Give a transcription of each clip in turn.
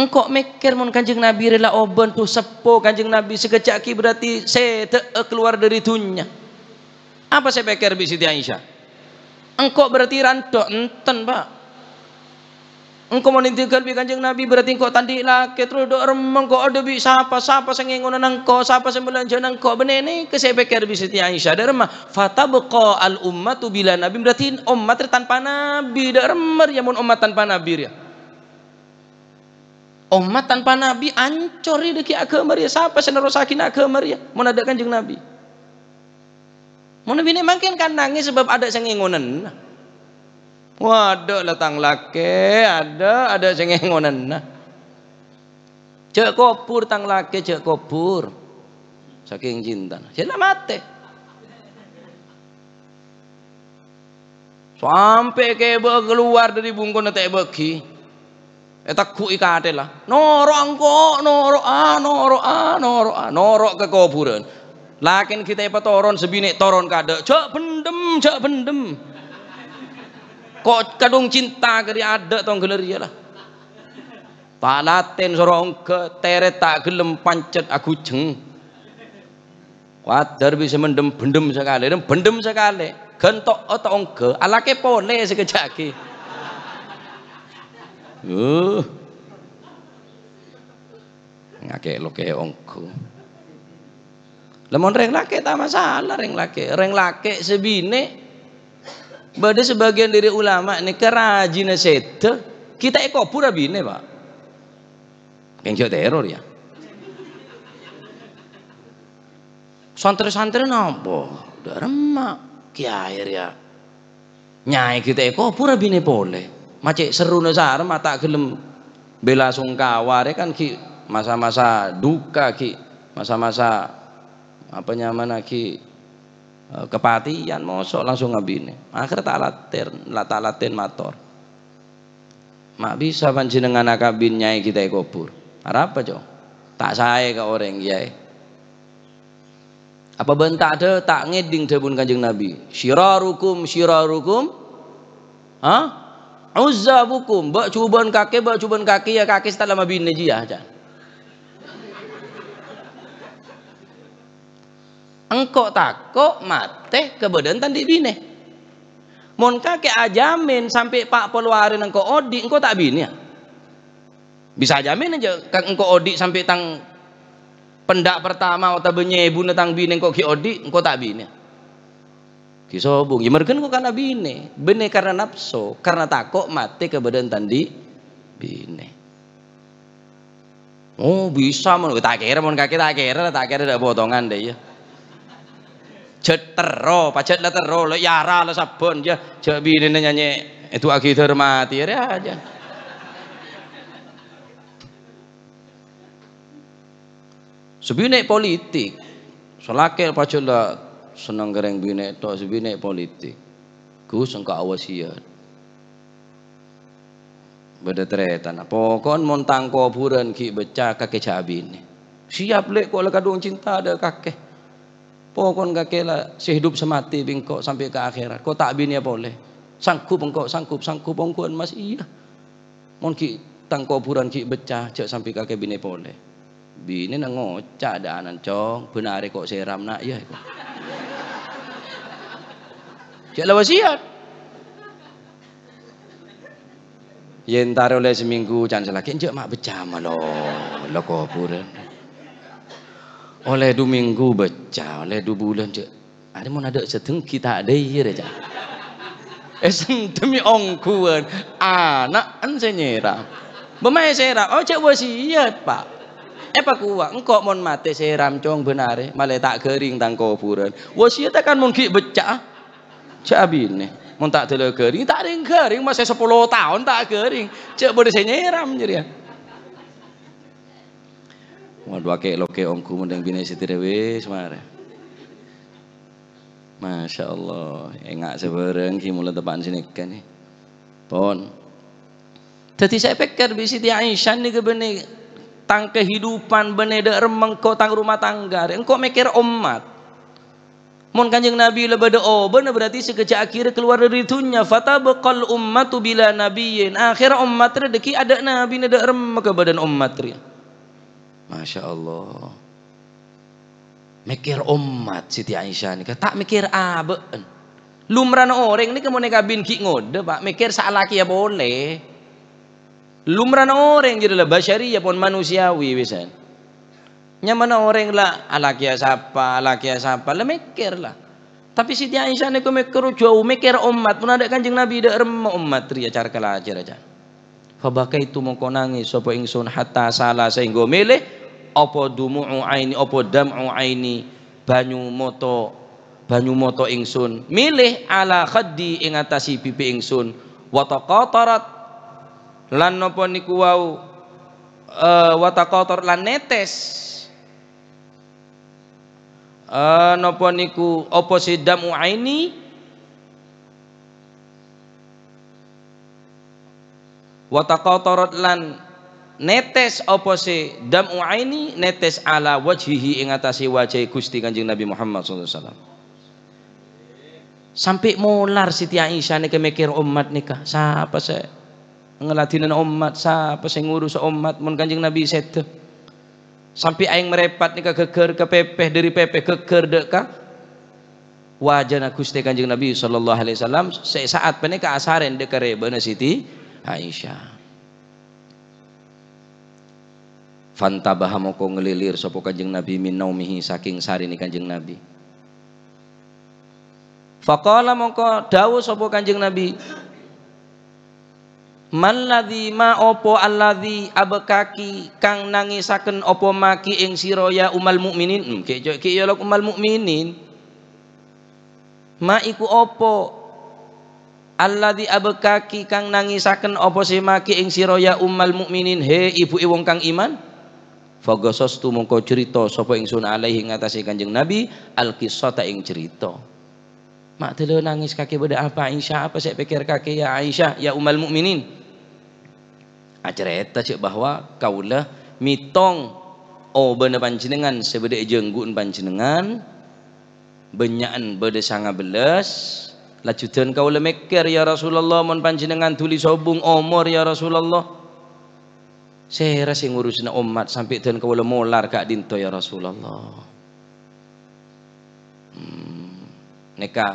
Engkau mikir mun kanjeng Nabi rela oben oh, tu sepo kanjeng Nabi sekecaki berarti saya eh, keluar dari dunia. Apa saya pikir bi Siti Aisyah? Engkau berarti rantok enten pak. Engkau nintikal bi kanjeng Nabi berarti engkau tandi lah terus dok remeng kau ada bi siapa siapa saya ngengonan engkau siapa saya belanja engkau benene ke saya pikir bi Siti Aisyah ada remah. Fata beko al tu bila Nabi berarti umat tanpa Nabi ada remer ya mun umat tanpa Nabi ya. Umat tanpa Nabi ancor deki agama dia. Siapa sih rusakin agama dia? Menadakan jeng Nabi. Mau Nabi ini makin kan nangis sebab ada yang ngingonen. Waduh letang laki, ada ada yang ngingonen. Cek kopur tang laki, cek kopur. Saking cinta. Cina mati. Sampai kebe keluar dari bungkus nanti begi etakku ika adalah lah. Norok angko, norok a, norok a, norok a, norok ke kuburan. Lakin kita apa toron sebinek toron kada. Cak bendem, cak bendem. Kok kadung cinta kari ada tong geleria lah. Tak sorong ke teret tak gelem pancet aku ceng, Wadar bisa mendem bendem sekali, bendem sekali. Gentok otak ongke, alake pone sekejaki. Uh. Ngake lo kayak ongko. Lemon reng laki tak masalah reng laki. Reng laki sebine. Bada sebagian dari ulama ini kerajinah sete. Kita pura e bine pak. Kenjo teror ya. Santri-santri nampo. Udah remak. Kiai ya. Nyai kita pura e bine boleh macet seru nesar mata gelem bela sungkawa kan ki masa-masa duka ki masa-masa apa nyaman ki e, kepatian mosok langsung ngabine akhirnya tak laten tak laten mator mak bisa panjenengan akabin nyai kita kubur harap apa cok tak saya ke orang kiai apa bentak ada tak ngeding debun kanjeng nabi syirarukum syirarukum ah Uzza bukum, bak cubon kaki, bak cubon kaki ya kaki setelah lama najiyah aja. Engkau takok mate ke badan tandi bine. Mon kaki ajamin sampai pak peluarin engkau odi, engkau tak bine ya? Bisa jamin aja engkau odi sampai tang pendak pertama atau benyebu bunetang bine engkau ki odi, engkau tak bine. Ya? Kisobung. Ya mergen kok karena bine. Bine karena nafsu. Karena takut mati ke badan tandi bine. Oh bisa mon, tak kira mon kaki tak kira tak kira ada potongan deh ya. Jetero, pacet letero, lo yara lo sabun ya. Jek bine itu akidah termati. ya aja. Ya, ya. Sebenarnya politik, selakil paculah seneng gereng binek tok sebinek politik. Gus engko awasian. Iya. Beda teretan. Pokon montang kuburan ki beca kake cabine. Siap lek kok lekadung cinta ada kakek. Pokon kakek lah sehidup semati bingkok sampai ke akhirat. kok tak bini boleh. Sangkup engkau sangkup sangkup engkau mas iya. Mon ki tang kuburan ki beca cek sampai kakek bini boleh. Bini nengok cak ada anan cong benar kok seram nak ya kok. Jek lawasian. Yen tar oleh seminggu can selagi jek mak becam lo. Lo kopuren. Oleh dua minggu becam, oleh dua bulan jek. Ada mau ada sedeng kita ada ya aja. Eseng eh, demi ongkuan anak an senyera. Bemai sera, oh cek wasiat pak. Eh pak kuwa, engkau mon mati seram benar ya, malah tak kering tang kopuran. Wasiat akan mungkin becak. Jabine. mau tak delok kering, tak ring garing masih 10 tahun tak kering, Cek boleh saya nyeram jadi ya. Waduh akeh loke omku mending bini sitire wis mare. Masya Allah, engak sebareng ki mulut depan sini kan nih. Pon. Jadi saya pikir di Siti Aisyah nih kebeni tang kehidupan beneda remeng kau tang rumah tangga. Engkau mikir umat. Mun kanjeng Nabi lebada oban oh, berarti sekejap akhir keluar dari tunya fatabaqal ummatu bila Nabiin Akhir ummat deki ada nabi ada rem ke badan ummat Masya Allah. Mikir umat Siti Aisyah ni tak mikir abeun. Lumran orang ni kemana kabin ki ngode Pak mikir salah ya boleh. Lumran orang jadi lah basyari ya pun manusiawi bisan. Nya mana orang lah, ala kia siapa, ala kia siapa, lah mikir lah. Tapi Siti Aisyah niku mikir jauh, mikir umat, pun ada kanjeng Nabi dak rem umat ria cara kala ajar aja. Fabaka itu mau nangis sapa ingsun hatta salah sehingga milih apa dumu'u aini apa dam'u aini banyu moto banyu moto ingsun milih ala khaddi ing atasi pipi ingsun wa kotorat lan nopo niku wau uh, lan netes uh, napa niku apa si damu aini wa taqatarat lan netes apa si damu aini netes ala wajhihi ing atase wajah Gusti Kanjeng Nabi Muhammad sallallahu alaihi wasallam sampai mular Siti Aisyah niki mikir umat nikah siapa sih ngeladinan umat siapa sih ngurus umat mun Kanjeng Nabi sete sampai aing merepat nih keker kepepeh dari pepeh keker deka wajana kusti kanjeng Nabi sallallahu alaihi wasallam saat pene ka asaren deka rebana Siti Aisyah Fantabaha moko ngelilir sapa Kanjeng Nabi min naumihi sari sarine Kanjeng Nabi. Faqala moko dawuh sapa Kanjeng Nabi, Maladhi ma opo alladhi abekaki kang nangisaken opo maki ing sira ya umal mukminin. Hmm, kek ya umal mukminin. Ma iku opo alladzi abekaki kang nangisaken opo si maki ing sira ya mukminin he ibu iwong kang iman fagasos tu mongko cerita sapa ingsun alaihi ngatasi kanjeng nabi al qissata ing cerita mak dulu nangis kaki beda apa Aisyah apa saya pikir kaki ya Aisyah ya umal mukminin acerita cik bahwa kaulah mitong oh benda pancenengan sebeda jenggun pancenengan benyaan bade sangat belas lajudan kaulah meker ya Rasulullah mon pancenengan tuli sobung omor ya Rasulullah saya sing ngurusna umat sampai dan kaulah molar kak dinto ya Rasulullah hmm, neka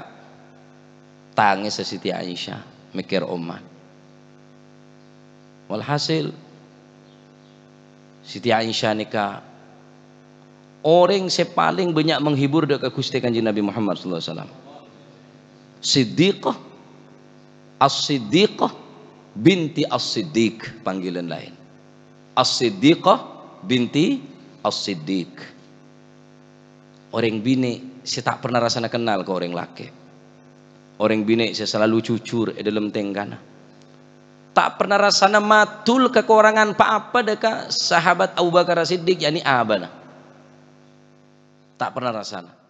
tangis sesiti Aisyah mikir umat Walhasil Siti Aisyah nikah orang yang paling banyak menghibur dekat Gusti Kanjeng Nabi Muhammad sallallahu alaihi wasallam. Siddiqah As-Siddiqah binti As-Siddiq panggilan lain. As-Siddiqah binti As-Siddiq. Orang bini saya tak pernah rasanya kenal ke orang laki. Orang bini saya selalu jujur dalam tengkana tak pernah rasana matul kekurangan pak apa deka sahabat Abu Bakar Siddiq yakni abana tak pernah rasana